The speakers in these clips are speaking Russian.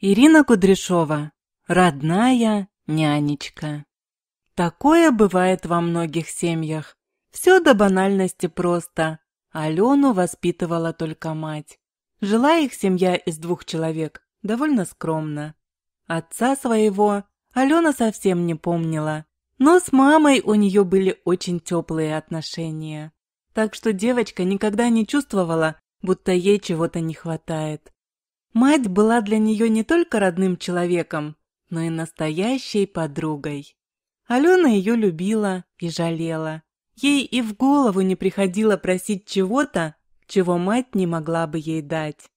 Ирина Кудряшова. Родная нянечка. Такое бывает во многих семьях. Все до банальности просто. Алену воспитывала только мать. Жила их семья из двух человек, довольно скромно. Отца своего Алена совсем не помнила, но с мамой у нее были очень теплые отношения. Так что девочка никогда не чувствовала, будто ей чего-то не хватает. Мать была для нее не только родным человеком, но и настоящей подругой. Алена ее любила и жалела. Ей и в голову не приходило просить чего-то, чего мать не могла бы ей дать.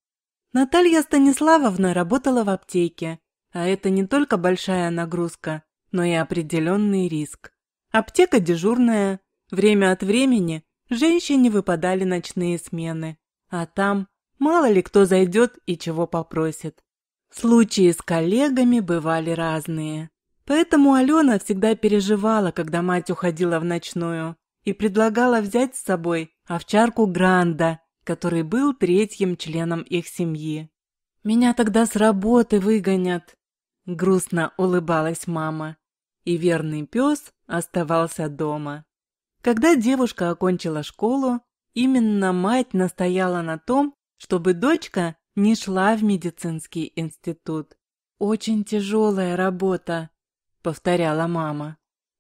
Наталья Станиславовна работала в аптеке, а это не только большая нагрузка, но и определенный риск. Аптека дежурная, время от времени женщине выпадали ночные смены, а там Мало ли кто зайдет и чего попросит. Случаи с коллегами бывали разные. Поэтому Алена всегда переживала, когда мать уходила в ночную, и предлагала взять с собой овчарку Гранда, который был третьим членом их семьи. «Меня тогда с работы выгонят», – грустно улыбалась мама. И верный пес оставался дома. Когда девушка окончила школу, именно мать настояла на том, чтобы дочка не шла в медицинский институт. «Очень тяжелая работа», — повторяла мама.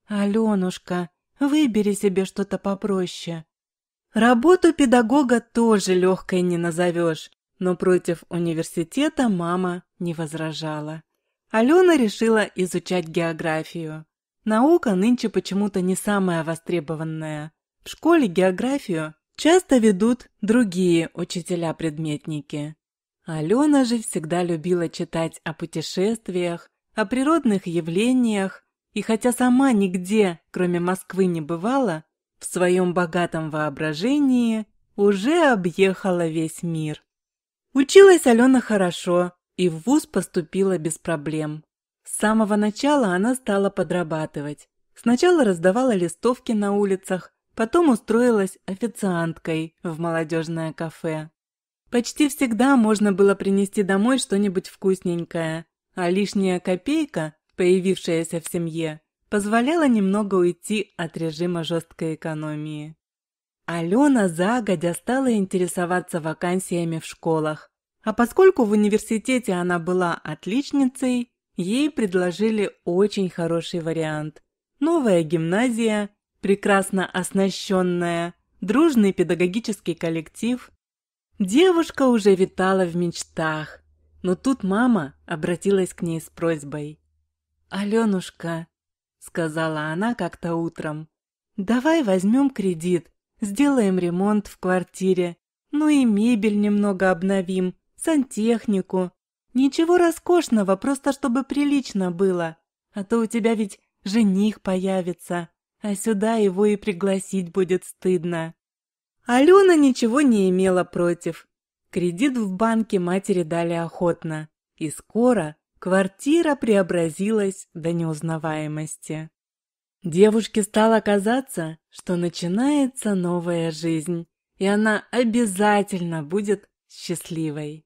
«Аленушка, выбери себе что-то попроще». Работу педагога тоже легкой не назовешь, но против университета мама не возражала. Алена решила изучать географию. Наука нынче почему-то не самая востребованная. В школе географию часто ведут другие учителя-предметники. Алена же всегда любила читать о путешествиях, о природных явлениях, и хотя сама нигде, кроме Москвы, не бывала, в своем богатом воображении уже объехала весь мир. Училась Алена хорошо и в вуз поступила без проблем. С самого начала она стала подрабатывать. Сначала раздавала листовки на улицах, Потом устроилась официанткой в молодежное кафе. Почти всегда можно было принести домой что-нибудь вкусненькое, а лишняя копейка, появившаяся в семье, позволяла немного уйти от режима жесткой экономии. Алена загодя стала интересоваться вакансиями в школах, а поскольку в университете она была отличницей, ей предложили очень хороший вариант – новая гимназия – прекрасно оснащенная, дружный педагогический коллектив. Девушка уже витала в мечтах, но тут мама обратилась к ней с просьбой. «Аленушка», — сказала она как-то утром, — «давай возьмем кредит, сделаем ремонт в квартире, ну и мебель немного обновим, сантехнику. Ничего роскошного, просто чтобы прилично было, а то у тебя ведь жених появится» а сюда его и пригласить будет стыдно. Алена ничего не имела против. Кредит в банке матери дали охотно, и скоро квартира преобразилась до неузнаваемости. Девушке стало казаться, что начинается новая жизнь, и она обязательно будет счастливой.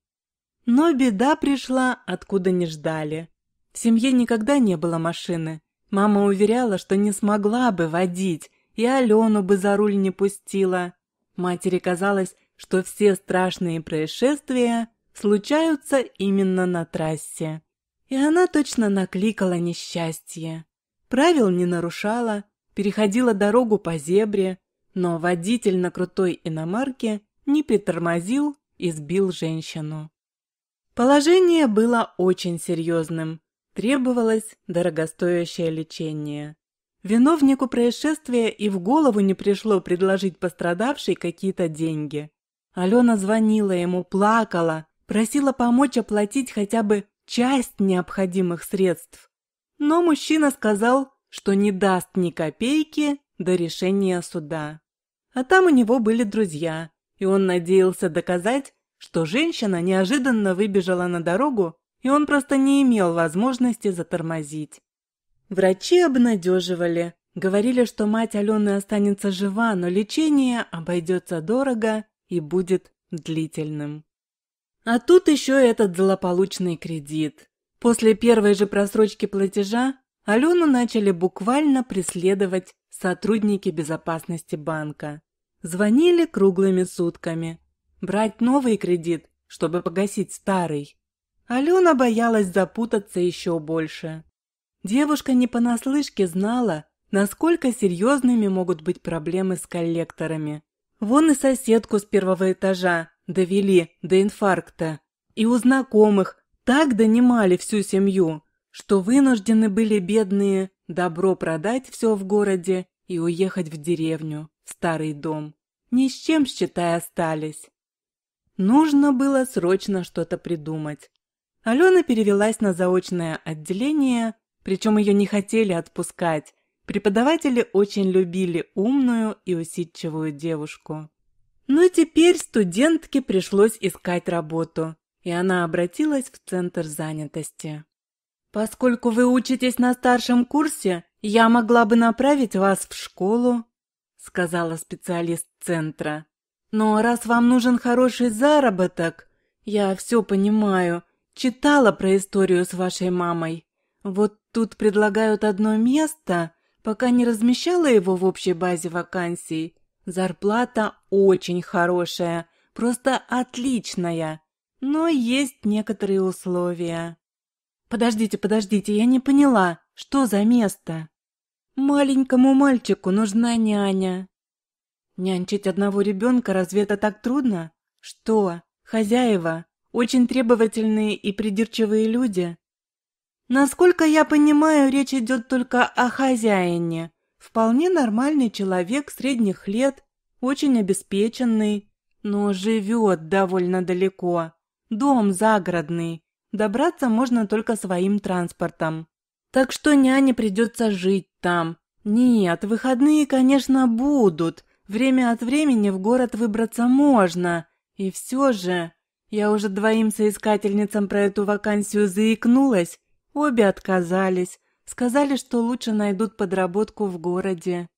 Но беда пришла, откуда не ждали. В семье никогда не было машины, Мама уверяла, что не смогла бы водить, и Алену бы за руль не пустила. Матери казалось, что все страшные происшествия случаются именно на трассе. И она точно накликала несчастье. Правил не нарушала, переходила дорогу по зебре, но водитель на крутой иномарке не притормозил и сбил женщину. Положение было очень серьезным. Требовалось дорогостоящее лечение. Виновнику происшествия и в голову не пришло предложить пострадавшей какие-то деньги. Алена звонила ему, плакала, просила помочь оплатить хотя бы часть необходимых средств. Но мужчина сказал, что не даст ни копейки до решения суда. А там у него были друзья, и он надеялся доказать, что женщина неожиданно выбежала на дорогу и он просто не имел возможности затормозить. Врачи обнадеживали, говорили, что мать Алены останется жива, но лечение обойдется дорого и будет длительным. А тут еще этот злополучный кредит. После первой же просрочки платежа Алену начали буквально преследовать сотрудники безопасности банка. Звонили круглыми сутками. Брать новый кредит, чтобы погасить старый. Алена боялась запутаться еще больше. Девушка не понаслышке знала, насколько серьезными могут быть проблемы с коллекторами. Вон и соседку с первого этажа довели до инфаркта. И у знакомых так донимали всю семью, что вынуждены были бедные добро продать все в городе и уехать в деревню, в старый дом. Ни с чем, считай, остались. Нужно было срочно что-то придумать. Алена перевелась на заочное отделение, причем ее не хотели отпускать. Преподаватели очень любили умную и усидчивую девушку. Но ну теперь студентке пришлось искать работу, и она обратилась в центр занятости. «Поскольку вы учитесь на старшем курсе, я могла бы направить вас в школу», сказала специалист центра. «Но раз вам нужен хороший заработок, я все понимаю, Читала про историю с вашей мамой. Вот тут предлагают одно место, пока не размещала его в общей базе вакансий. Зарплата очень хорошая, просто отличная. Но есть некоторые условия. Подождите, подождите, я не поняла, что за место? Маленькому мальчику нужна няня. Нянчить одного ребенка разве это так трудно? Что, хозяева, очень требовательные и придирчивые люди. Насколько я понимаю, речь идет только о хозяине. Вполне нормальный человек средних лет, очень обеспеченный, но живет довольно далеко. Дом загородный, добраться можно только своим транспортом. Так что няне придется жить там. Нет, выходные, конечно, будут. Время от времени в город выбраться можно. И все же... Я уже двоим соискательницам про эту вакансию заикнулась. Обе отказались. Сказали, что лучше найдут подработку в городе.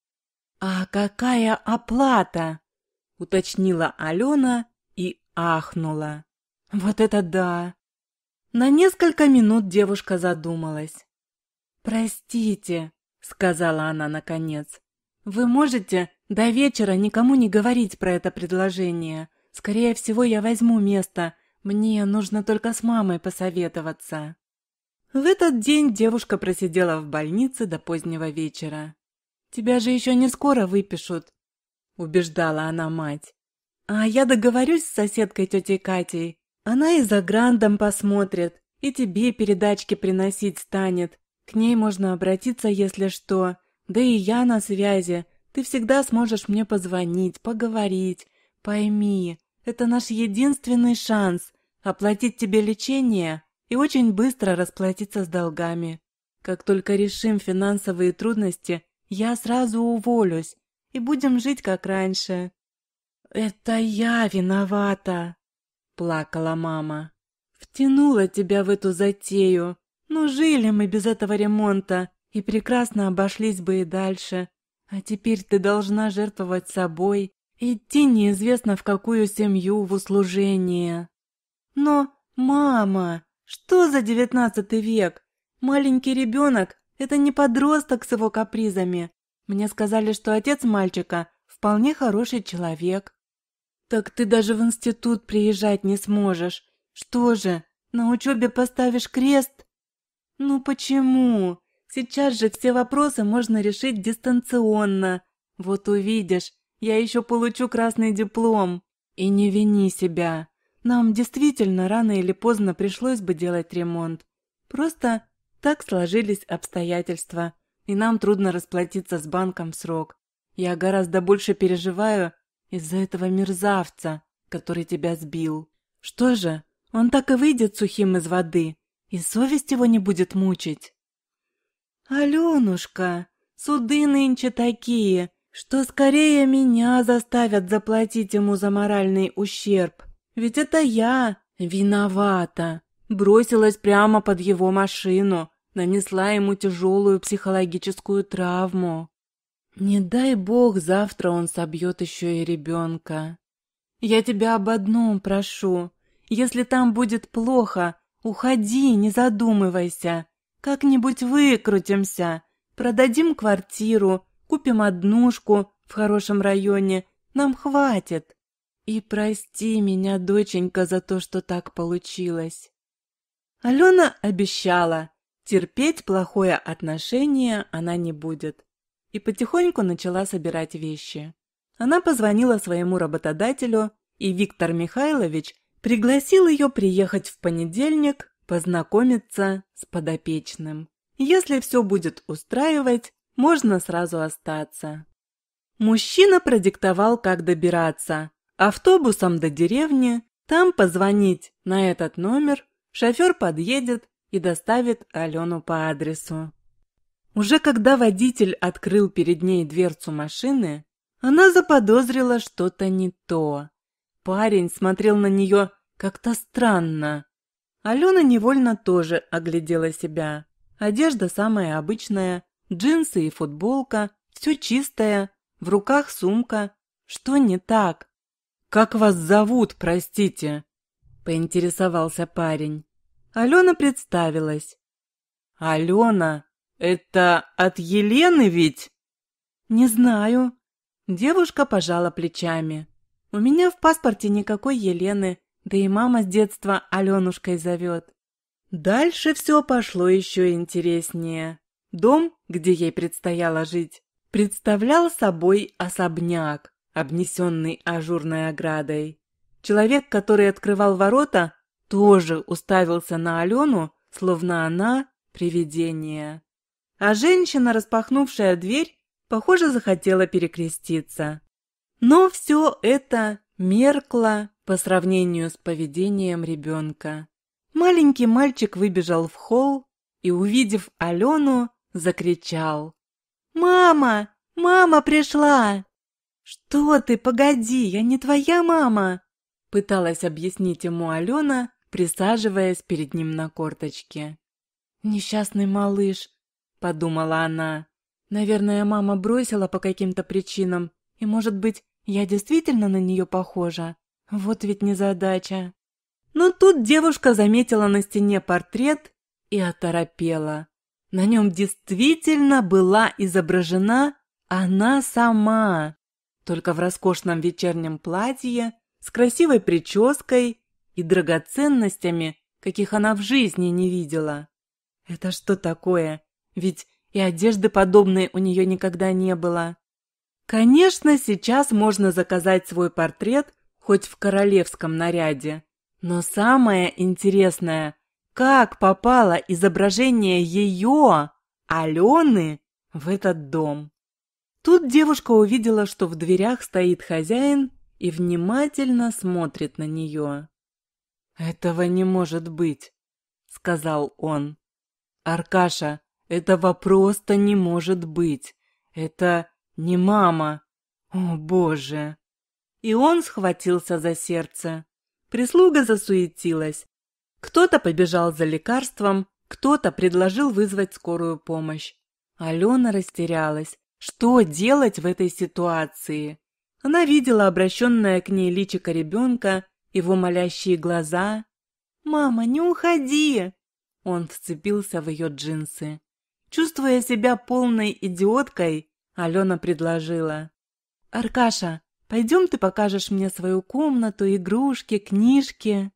«А какая оплата?» — уточнила Алена и ахнула. «Вот это да!» На несколько минут девушка задумалась. «Простите», — сказала она наконец, — «вы можете до вечера никому не говорить про это предложение. Скорее всего, я возьму место. Мне нужно только с мамой посоветоваться. В этот день девушка просидела в больнице до позднего вечера. «Тебя же еще не скоро выпишут», – убеждала она мать. «А я договорюсь с соседкой тетей Катей. Она и за грандом посмотрит, и тебе передачки приносить станет. К ней можно обратиться, если что. Да и я на связи. Ты всегда сможешь мне позвонить, поговорить. Пойми, это наш единственный шанс оплатить тебе лечение и очень быстро расплатиться с долгами. Как только решим финансовые трудности, я сразу уволюсь и будем жить как раньше. Это я виновата, плакала мама. Втянула тебя в эту затею. Ну, жили мы без этого ремонта и прекрасно обошлись бы и дальше. А теперь ты должна жертвовать собой идти неизвестно в какую семью в услужение. Но, мама, что за девятнадцатый век? Маленький ребенок – это не подросток с его капризами. Мне сказали, что отец мальчика – вполне хороший человек. Так ты даже в институт приезжать не сможешь. Что же, на учебе поставишь крест? Ну почему? Сейчас же все вопросы можно решить дистанционно. Вот увидишь, я еще получу красный диплом. И не вини себя. Нам действительно рано или поздно пришлось бы делать ремонт. Просто так сложились обстоятельства, и нам трудно расплатиться с банком в срок. Я гораздо больше переживаю из-за этого мерзавца, который тебя сбил. Что же, он так и выйдет сухим из воды, и совесть его не будет мучить. «Аленушка, суды нынче такие, что скорее меня заставят заплатить ему за моральный ущерб. Ведь это я виновата. Бросилась прямо под его машину, нанесла ему тяжелую психологическую травму. Не дай бог, завтра он собьет еще и ребенка. Я тебя об одном прошу. Если там будет плохо, уходи, не задумывайся. Как-нибудь выкрутимся. Продадим квартиру, Купим однушку в хорошем районе. Нам хватит. И прости меня, доченька, за то, что так получилось. Алена обещала. Терпеть плохое отношение она не будет. И потихоньку начала собирать вещи. Она позвонила своему работодателю, и Виктор Михайлович пригласил ее приехать в понедельник познакомиться с подопечным. Если все будет устраивать, можно сразу остаться. Мужчина продиктовал, как добираться. Автобусом до деревни, там позвонить на этот номер, шофер подъедет и доставит Алену по адресу. Уже когда водитель открыл перед ней дверцу машины, она заподозрила что-то не то. Парень смотрел на нее как-то странно. Алена невольно тоже оглядела себя. Одежда самая обычная, Джинсы и футболка, все чистое, в руках сумка. Что не так? «Как вас зовут, простите?» – поинтересовался парень. Алена представилась. «Алена, это от Елены ведь?» «Не знаю». Девушка пожала плечами. «У меня в паспорте никакой Елены, да и мама с детства Аленушкой зовет». Дальше все пошло еще интереснее. Дом, где ей предстояло жить, представлял собой особняк, обнесенный ажурной оградой. Человек, который открывал ворота, тоже уставился на Алену, словно она – привидение. А женщина, распахнувшая дверь, похоже, захотела перекреститься. Но все это меркло по сравнению с поведением ребенка. Маленький мальчик выбежал в холл и, увидев Алену, закричал. «Мама! Мама пришла!» «Что ты, погоди, я не твоя мама!» Пыталась объяснить ему Алена, присаживаясь перед ним на корточке. «Несчастный малыш», — подумала она. «Наверное, мама бросила по каким-то причинам, и, может быть, я действительно на нее похожа? Вот ведь незадача». Но тут девушка заметила на стене портрет и оторопела. На нем действительно была изображена она сама, только в роскошном вечернем платье, с красивой прической и драгоценностями, каких она в жизни не видела. Это что такое? Ведь и одежды подобной у нее никогда не было. Конечно, сейчас можно заказать свой портрет хоть в королевском наряде, но самое интересное как попало изображение ее, Алены, в этот дом? Тут девушка увидела, что в дверях стоит хозяин и внимательно смотрит на нее. «Этого не может быть», — сказал он. «Аркаша, этого просто не может быть. Это не мама. О, боже!» И он схватился за сердце. Прислуга засуетилась, кто-то побежал за лекарством, кто-то предложил вызвать скорую помощь. Алена растерялась. Что делать в этой ситуации? Она видела обращенное к ней личико ребенка, его молящие глаза. «Мама, не уходи!» Он вцепился в ее джинсы. Чувствуя себя полной идиоткой, Алена предложила. «Аркаша, пойдем ты покажешь мне свою комнату, игрушки, книжки».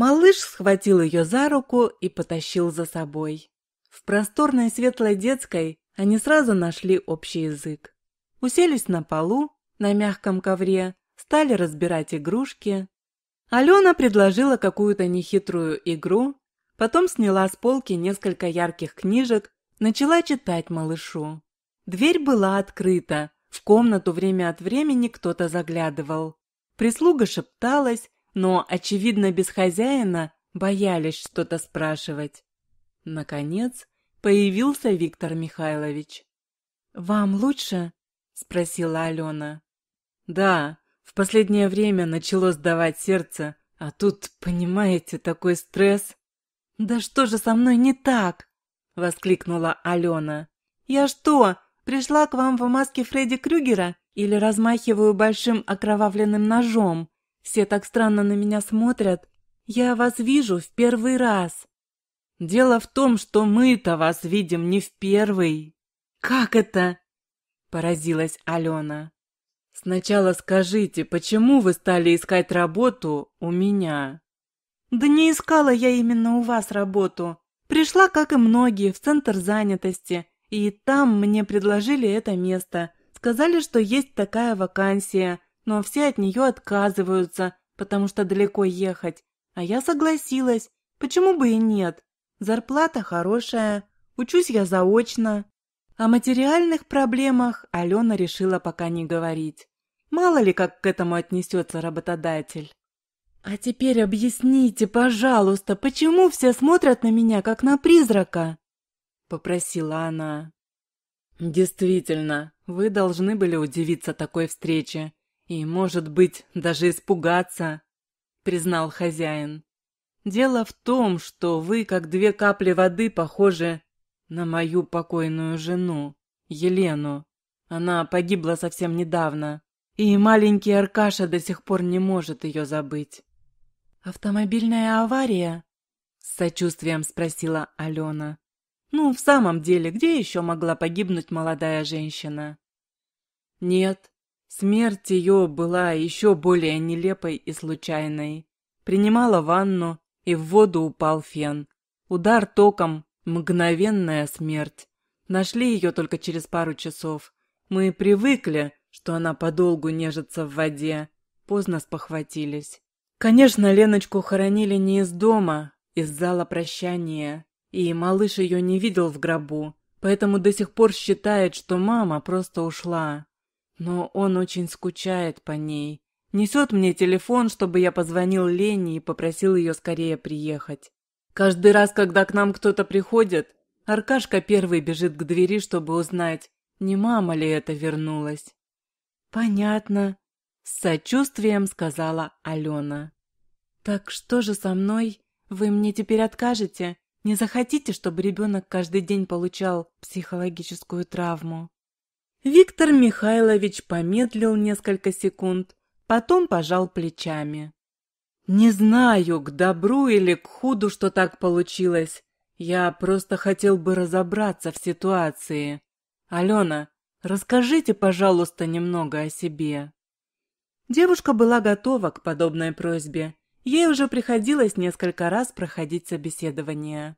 Малыш схватил ее за руку и потащил за собой. В просторной светлой детской они сразу нашли общий язык. Уселись на полу, на мягком ковре, стали разбирать игрушки. Алена предложила какую-то нехитрую игру, потом сняла с полки несколько ярких книжек, начала читать малышу. Дверь была открыта, в комнату время от времени кто-то заглядывал. Прислуга шепталась, но, очевидно, без хозяина боялись что-то спрашивать. Наконец, появился Виктор Михайлович. «Вам лучше?» – спросила Алена. «Да, в последнее время начало сдавать сердце, а тут, понимаете, такой стресс». «Да что же со мной не так?» – воскликнула Алена. «Я что, пришла к вам в маске Фредди Крюгера или размахиваю большим окровавленным ножом? Все так странно на меня смотрят. Я вас вижу в первый раз. Дело в том, что мы-то вас видим не в первый. Как это? Поразилась Алена. Сначала скажите, почему вы стали искать работу у меня? Да не искала я именно у вас работу. Пришла, как и многие, в центр занятости. И там мне предложили это место. Сказали, что есть такая вакансия – но все от нее отказываются, потому что далеко ехать. А я согласилась, почему бы и нет? Зарплата хорошая, учусь я заочно. О материальных проблемах Алена решила пока не говорить. Мало ли, как к этому отнесется работодатель. «А теперь объясните, пожалуйста, почему все смотрят на меня, как на призрака?» – попросила она. «Действительно, вы должны были удивиться такой встрече. И, может быть, даже испугаться, признал хозяин. Дело в том, что вы, как две капли воды, похожи на мою покойную жену, Елену. Она погибла совсем недавно, и маленький Аркаша до сих пор не может ее забыть. «Автомобильная авария?» — с сочувствием спросила Алена. «Ну, в самом деле, где еще могла погибнуть молодая женщина?» «Нет, Смерть ее была еще более нелепой и случайной. Принимала ванну, и в воду упал фен. Удар током, мгновенная смерть. Нашли ее только через пару часов. Мы привыкли, что она подолгу нежится в воде. Поздно спохватились. Конечно, Леночку хоронили не из дома, из зала прощания. И малыш ее не видел в гробу, поэтому до сих пор считает, что мама просто ушла. Но он очень скучает по ней. Несет мне телефон, чтобы я позвонил Лене и попросил ее скорее приехать. Каждый раз, когда к нам кто-то приходит, Аркашка первый бежит к двери, чтобы узнать, не мама ли это вернулась. «Понятно», — с сочувствием сказала Алена. «Так что же со мной? Вы мне теперь откажете? Не захотите, чтобы ребенок каждый день получал психологическую травму?» Виктор Михайлович помедлил несколько секунд, потом пожал плечами. «Не знаю, к добру или к худу, что так получилось. Я просто хотел бы разобраться в ситуации. Алена, расскажите, пожалуйста, немного о себе». Девушка была готова к подобной просьбе. Ей уже приходилось несколько раз проходить собеседование.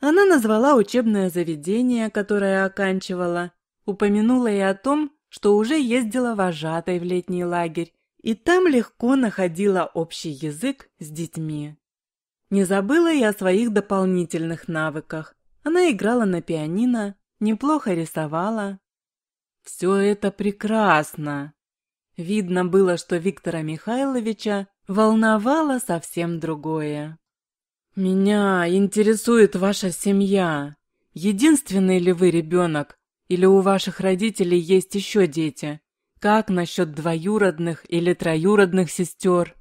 Она назвала учебное заведение, которое оканчивала, Упомянула и о том, что уже ездила вожатой в летний лагерь, и там легко находила общий язык с детьми. Не забыла я о своих дополнительных навыках. Она играла на пианино, неплохо рисовала. Все это прекрасно. Видно было, что Виктора Михайловича волновало совсем другое. «Меня интересует ваша семья. Единственный ли вы ребенок, или у ваших родителей есть еще дети? Как насчет двоюродных или троюродных сестер?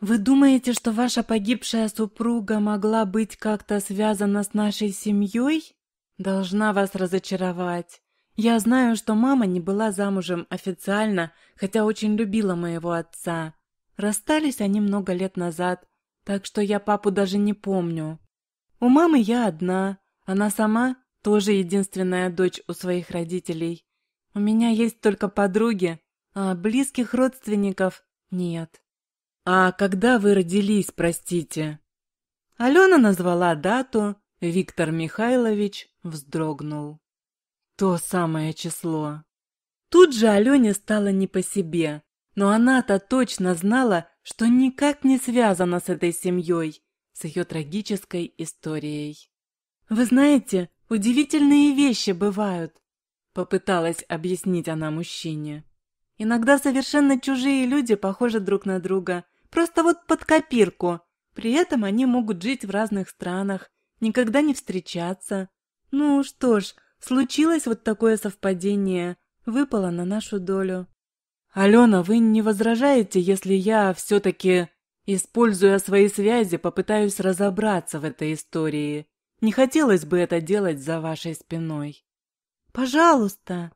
Вы думаете, что ваша погибшая супруга могла быть как-то связана с нашей семьей? Должна вас разочаровать. Я знаю, что мама не была замужем официально, хотя очень любила моего отца. Расстались они много лет назад, так что я папу даже не помню. У мамы я одна, она сама тоже единственная дочь у своих родителей. У меня есть только подруги, а близких родственников нет. А когда вы родились, простите? Алена назвала дату, Виктор Михайлович вздрогнул. То самое число. Тут же Алене стало не по себе, но она-то точно знала, что никак не связана с этой семьей, с ее трагической историей. «Вы знаете, Удивительные вещи бывают, попыталась объяснить она мужчине. Иногда совершенно чужие люди похожи друг на друга, просто вот под копирку. При этом они могут жить в разных странах, никогда не встречаться. Ну что ж, случилось вот такое совпадение, выпало на нашу долю. «Алена, вы не возражаете, если я все-таки, используя свои связи, попытаюсь разобраться в этой истории?» Не хотелось бы это делать за вашей спиной. Пожалуйста.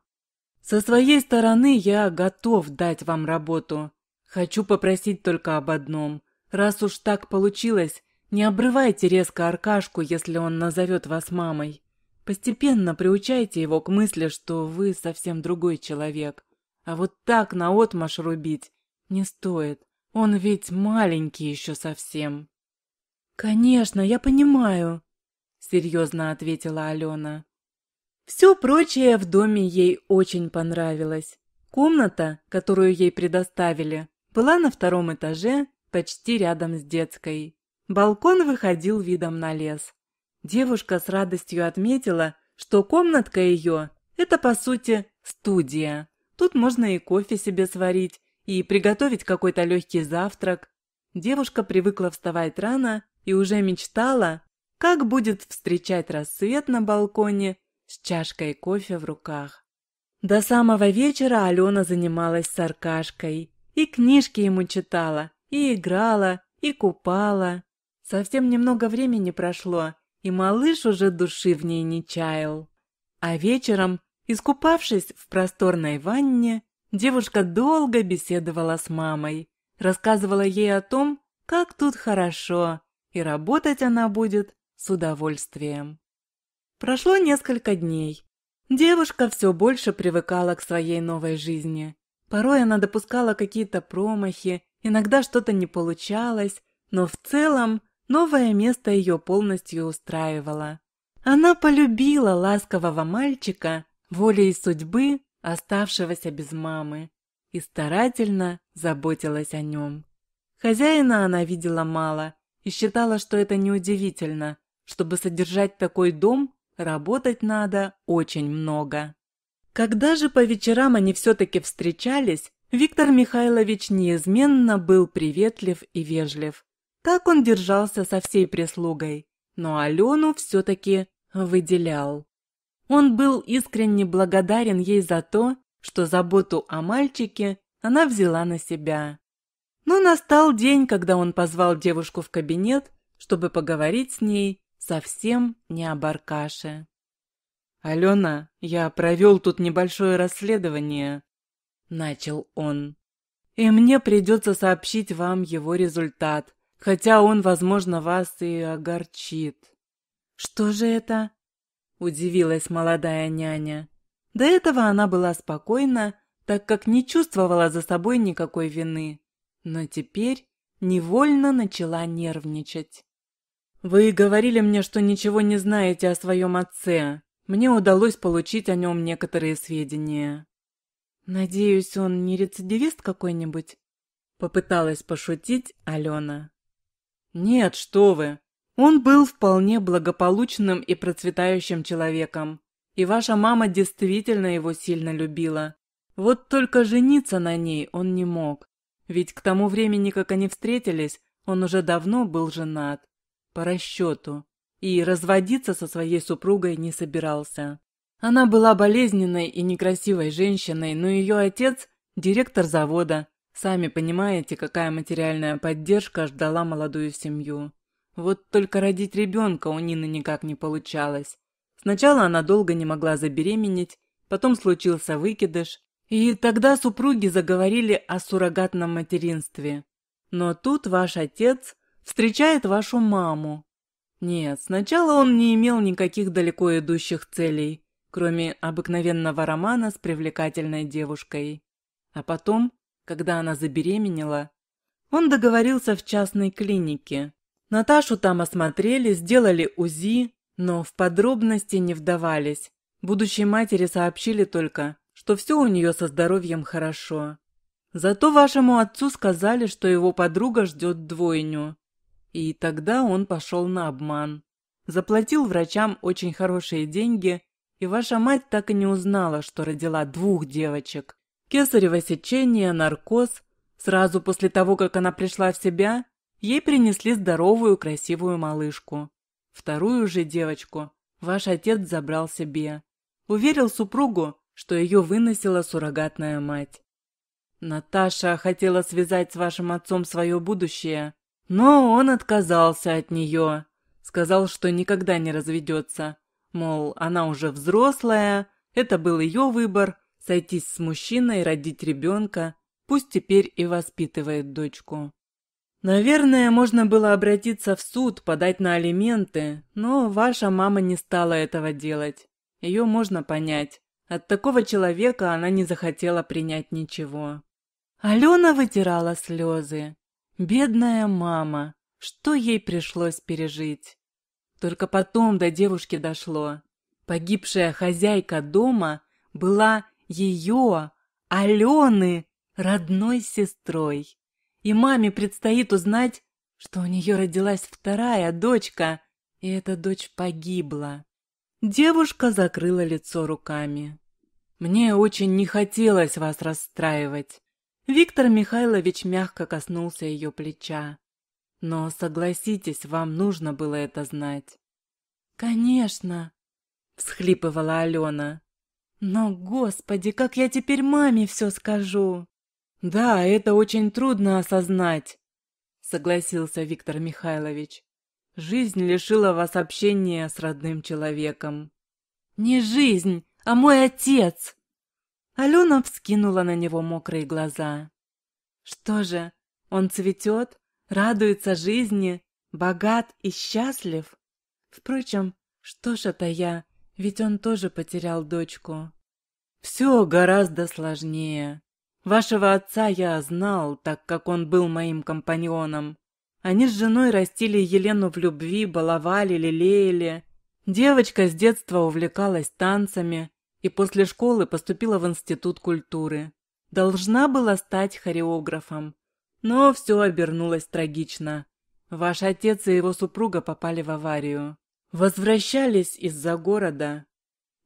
Со своей стороны я готов дать вам работу. Хочу попросить только об одном. Раз уж так получилось, не обрывайте резко Аркашку, если он назовет вас мамой. Постепенно приучайте его к мысли, что вы совсем другой человек. А вот так наотмашь рубить не стоит. Он ведь маленький еще совсем. Конечно, я понимаю. – серьезно ответила Алена. Все прочее в доме ей очень понравилось. Комната, которую ей предоставили, была на втором этаже, почти рядом с детской. Балкон выходил видом на лес. Девушка с радостью отметила, что комнатка ее – это, по сути, студия. Тут можно и кофе себе сварить, и приготовить какой-то легкий завтрак. Девушка привыкла вставать рано и уже мечтала, как будет встречать рассвет на балконе с чашкой кофе в руках. До самого вечера Алена занималась с Аркашкой. И книжки ему читала, и играла, и купала. Совсем немного времени прошло, и малыш уже души в ней не чаял. А вечером, искупавшись в просторной ванне, девушка долго беседовала с мамой. Рассказывала ей о том, как тут хорошо, и работать она будет с удовольствием. Прошло несколько дней. Девушка все больше привыкала к своей новой жизни. Порой она допускала какие-то промахи, иногда что-то не получалось, но в целом новое место ее полностью устраивало. Она полюбила ласкового мальчика, волей судьбы, оставшегося без мамы, и старательно заботилась о нем. Хозяина она видела мало и считала, что это неудивительно, чтобы содержать такой дом, работать надо очень много. Когда же по вечерам они все-таки встречались, Виктор Михайлович неизменно был приветлив и вежлив. Так он держался со всей прислугой, но Алену все-таки выделял. Он был искренне благодарен ей за то, что заботу о мальчике она взяла на себя. Но настал день, когда он позвал девушку в кабинет, чтобы поговорить с ней совсем не об Аркаше. «Алена, я провел тут небольшое расследование», — начал он. «И мне придется сообщить вам его результат, хотя он, возможно, вас и огорчит». «Что же это?» — удивилась молодая няня. До этого она была спокойна, так как не чувствовала за собой никакой вины. Но теперь невольно начала нервничать. «Вы говорили мне, что ничего не знаете о своем отце. Мне удалось получить о нем некоторые сведения». «Надеюсь, он не рецидивист какой-нибудь?» Попыталась пошутить Алена. «Нет, что вы! Он был вполне благополучным и процветающим человеком. И ваша мама действительно его сильно любила. Вот только жениться на ней он не мог. Ведь к тому времени, как они встретились, он уже давно был женат по расчету и разводиться со своей супругой не собирался. Она была болезненной и некрасивой женщиной, но ее отец – директор завода. Сами понимаете, какая материальная поддержка ждала молодую семью. Вот только родить ребенка у Нины никак не получалось. Сначала она долго не могла забеременеть, потом случился выкидыш, и тогда супруги заговорили о суррогатном материнстве. Но тут ваш отец – встречает вашу маму. Нет, сначала он не имел никаких далеко идущих целей, кроме обыкновенного романа с привлекательной девушкой. А потом, когда она забеременела, он договорился в частной клинике. Наташу там осмотрели, сделали УЗИ, но в подробности не вдавались. Будущей матери сообщили только, что все у нее со здоровьем хорошо. Зато вашему отцу сказали, что его подруга ждет двойню. И тогда он пошел на обман. Заплатил врачам очень хорошие деньги, и ваша мать так и не узнала, что родила двух девочек. Кесарево сечение, наркоз. Сразу после того, как она пришла в себя, ей принесли здоровую красивую малышку. Вторую же девочку ваш отец забрал себе. Уверил супругу, что ее выносила суррогатная мать. Наташа хотела связать с вашим отцом свое будущее, но он отказался от нее, сказал, что никогда не разведется. Мол, она уже взрослая, это был ее выбор, сойтись с мужчиной, родить ребенка, пусть теперь и воспитывает дочку. Наверное, можно было обратиться в суд, подать на алименты, но ваша мама не стала этого делать. Ее можно понять. От такого человека она не захотела принять ничего. Алена вытирала слезы. Бедная мама, что ей пришлось пережить? Только потом до девушки дошло. Погибшая хозяйка дома была ее, Алены, родной сестрой. И маме предстоит узнать, что у нее родилась вторая дочка, и эта дочь погибла. Девушка закрыла лицо руками. «Мне очень не хотелось вас расстраивать. Виктор Михайлович мягко коснулся ее плеча. «Но, согласитесь, вам нужно было это знать». «Конечно», — всхлипывала Алена. «Но, господи, как я теперь маме все скажу!» «Да, это очень трудно осознать», — согласился Виктор Михайлович. «Жизнь лишила вас общения с родным человеком». «Не жизнь, а мой отец!» Алена вскинула на него мокрые глаза. Что же, он цветет, радуется жизни, богат и счастлив? Впрочем, что ж это я, ведь он тоже потерял дочку. Все гораздо сложнее. Вашего отца я знал, так как он был моим компаньоном. Они с женой растили Елену в любви, баловали, лелеяли. Девочка с детства увлекалась танцами, и после школы поступила в Институт культуры. Должна была стать хореографом. Но все обернулось трагично. Ваш отец и его супруга попали в аварию. Возвращались из-за города.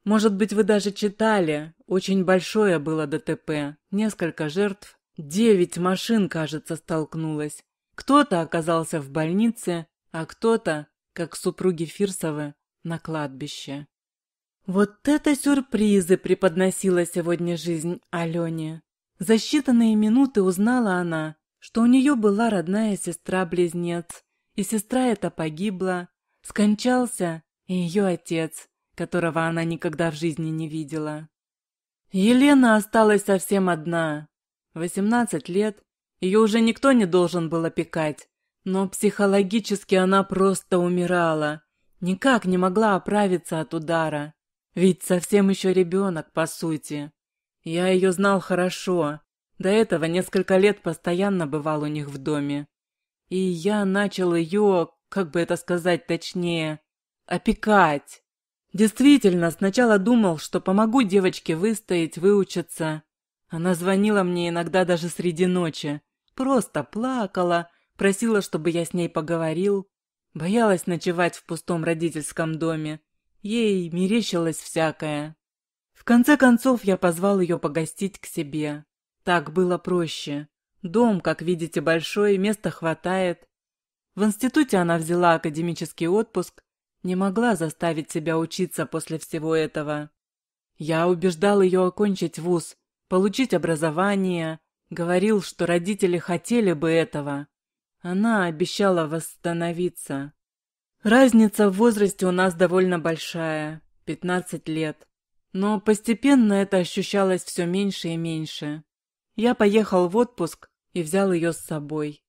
Может быть, вы даже читали. Очень большое было ДТП. Несколько жертв. Девять машин, кажется, столкнулось. Кто-то оказался в больнице, а кто-то, как супруги Фирсовы, на кладбище. Вот это сюрпризы преподносила сегодня жизнь Алене. За считанные минуты узнала она, что у нее была родная сестра-близнец, и сестра эта погибла, скончался и ее отец, которого она никогда в жизни не видела. Елена осталась совсем одна. Восемнадцать лет, ее уже никто не должен был опекать, но психологически она просто умирала, никак не могла оправиться от удара. Ведь совсем еще ребенок, по сути. Я ее знал хорошо. До этого несколько лет постоянно бывал у них в доме. И я начал ее, как бы это сказать точнее, опекать. Действительно, сначала думал, что помогу девочке выстоять, выучиться. Она звонила мне иногда даже среди ночи. Просто плакала, просила, чтобы я с ней поговорил. Боялась ночевать в пустом родительском доме. Ей мерещилось всякое. В конце концов я позвал ее погостить к себе. Так было проще. Дом, как видите, большой, места хватает. В институте она взяла академический отпуск, не могла заставить себя учиться после всего этого. Я убеждал ее окончить вуз, получить образование, говорил, что родители хотели бы этого. Она обещала восстановиться. Разница в возрасте у нас довольно большая – 15 лет. Но постепенно это ощущалось все меньше и меньше. Я поехал в отпуск и взял ее с собой.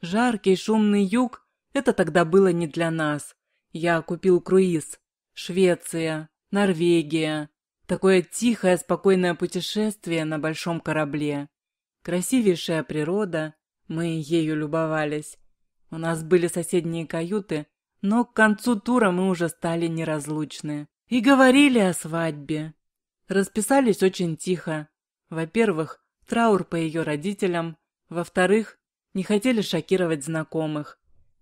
Жаркий шумный юг – это тогда было не для нас. Я купил круиз. Швеция, Норвегия. Такое тихое, спокойное путешествие на большом корабле. Красивейшая природа, мы ею любовались. У нас были соседние каюты – но к концу тура мы уже стали неразлучны. И говорили о свадьбе. Расписались очень тихо. Во-первых, траур по ее родителям. Во-вторых, не хотели шокировать знакомых.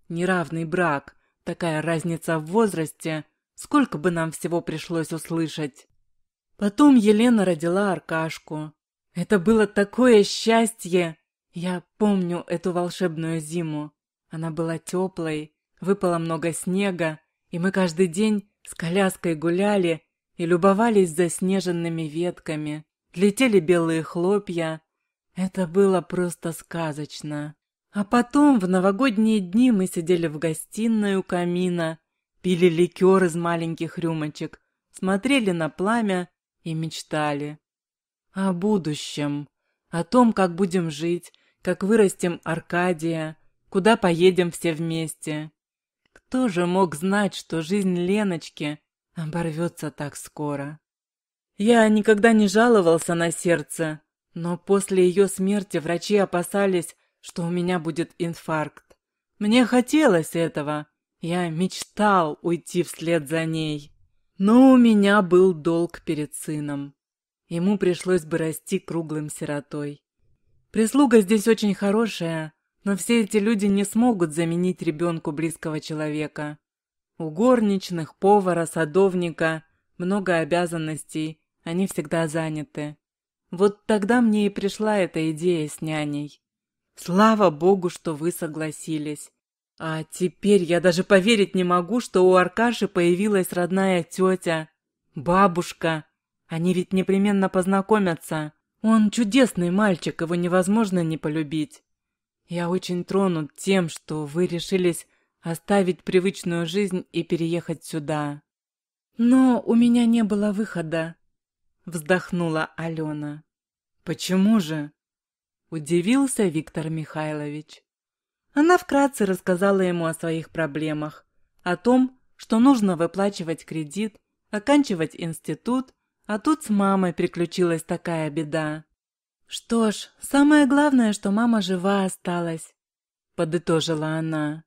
Неравный брак, такая разница в возрасте, сколько бы нам всего пришлось услышать. Потом Елена родила Аркашку. Это было такое счастье! Я помню эту волшебную зиму. Она была теплой, Выпало много снега, и мы каждый день с коляской гуляли и любовались заснеженными ветками. Летели белые хлопья. Это было просто сказочно. А потом в новогодние дни мы сидели в гостиной у камина, пили ликер из маленьких рюмочек, смотрели на пламя и мечтали. О будущем, о том, как будем жить, как вырастем Аркадия, куда поедем все вместе. Кто же мог знать, что жизнь Леночки оборвется так скоро? Я никогда не жаловался на сердце, но после ее смерти врачи опасались, что у меня будет инфаркт. Мне хотелось этого. Я мечтал уйти вслед за ней. Но у меня был долг перед сыном. Ему пришлось бы расти круглым сиротой. Прислуга здесь очень хорошая, но все эти люди не смогут заменить ребенку близкого человека. У горничных, повара, садовника много обязанностей, они всегда заняты. Вот тогда мне и пришла эта идея с няней. Слава богу, что вы согласились. А теперь я даже поверить не могу, что у Аркаши появилась родная тетя, бабушка. Они ведь непременно познакомятся. Он чудесный мальчик, его невозможно не полюбить. Я очень тронут тем, что вы решились оставить привычную жизнь и переехать сюда. Но у меня не было выхода, вздохнула Алена. Почему же? Удивился Виктор Михайлович. Она вкратце рассказала ему о своих проблемах, о том, что нужно выплачивать кредит, оканчивать институт, а тут с мамой приключилась такая беда. «Что ж, самое главное, что мама жива осталась», – подытожила она.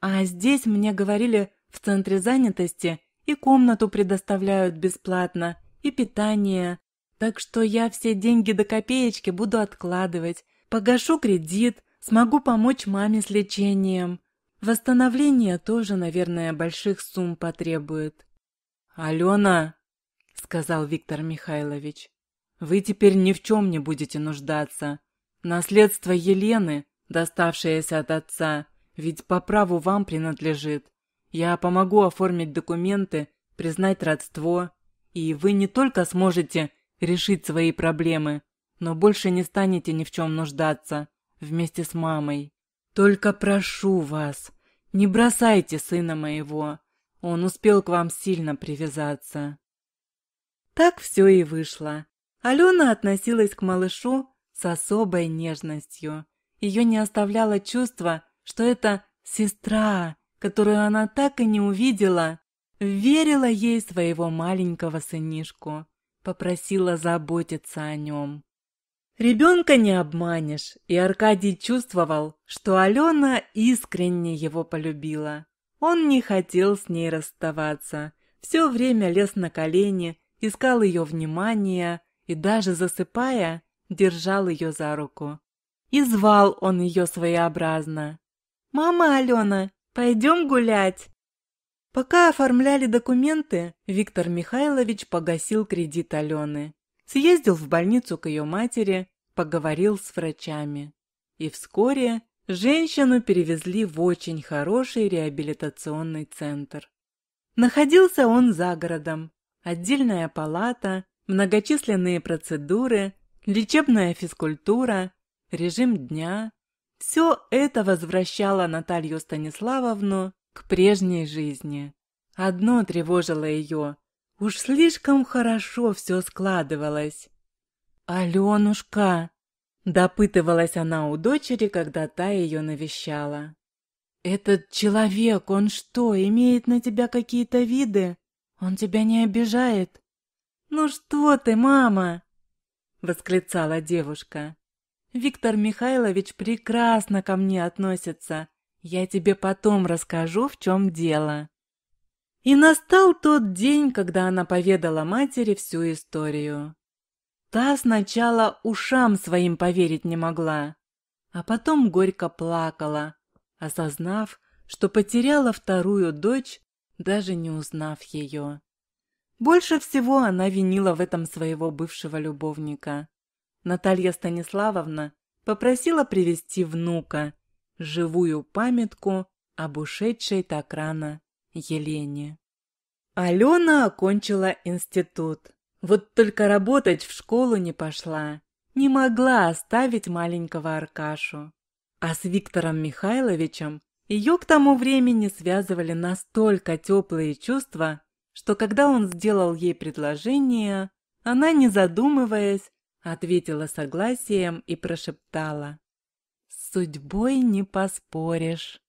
«А здесь, мне говорили, в центре занятости и комнату предоставляют бесплатно, и питание, так что я все деньги до копеечки буду откладывать, погашу кредит, смогу помочь маме с лечением. Восстановление тоже, наверное, больших сумм потребует». «Алена», – сказал Виктор Михайлович, вы теперь ни в чем не будете нуждаться. Наследство Елены, доставшееся от отца, ведь по праву вам принадлежит. Я помогу оформить документы, признать родство, и вы не только сможете решить свои проблемы, но больше не станете ни в чем нуждаться вместе с мамой. Только прошу вас, не бросайте сына моего. Он успел к вам сильно привязаться. Так все и вышло. Алена относилась к малышу с особой нежностью. Ее не оставляло чувство, что это сестра, которую она так и не увидела, верила ей своего маленького сынишку, попросила заботиться о нем. Ребенка не обманешь, и Аркадий чувствовал, что Алена искренне его полюбила. Он не хотел с ней расставаться, все время лез на колени, искал ее внимания, и даже засыпая, держал ее за руку. И звал он ее своеобразно. «Мама Алена, пойдем гулять!» Пока оформляли документы, Виктор Михайлович погасил кредит Алены. Съездил в больницу к ее матери, поговорил с врачами. И вскоре женщину перевезли в очень хороший реабилитационный центр. Находился он за городом. Отдельная палата, Многочисленные процедуры, лечебная физкультура, режим дня – все это возвращало Наталью Станиславовну к прежней жизни. Одно тревожило ее – уж слишком хорошо все складывалось. «Аленушка!» – допытывалась она у дочери, когда та ее навещала. «Этот человек, он что, имеет на тебя какие-то виды? Он тебя не обижает?» «Ну что ты, мама!» – восклицала девушка. «Виктор Михайлович прекрасно ко мне относится. Я тебе потом расскажу, в чем дело». И настал тот день, когда она поведала матери всю историю. Та сначала ушам своим поверить не могла, а потом горько плакала, осознав, что потеряла вторую дочь, даже не узнав ее. Больше всего она винила в этом своего бывшего любовника. Наталья Станиславовна попросила привести внука, живую памятку об ушедшей так рано Елене. Алена окончила институт. Вот только работать в школу не пошла. Не могла оставить маленького Аркашу. А с Виктором Михайловичем ее к тому времени связывали настолько теплые чувства, что когда он сделал ей предложение, она, не задумываясь, ответила согласием и прошептала «С судьбой не поспоришь».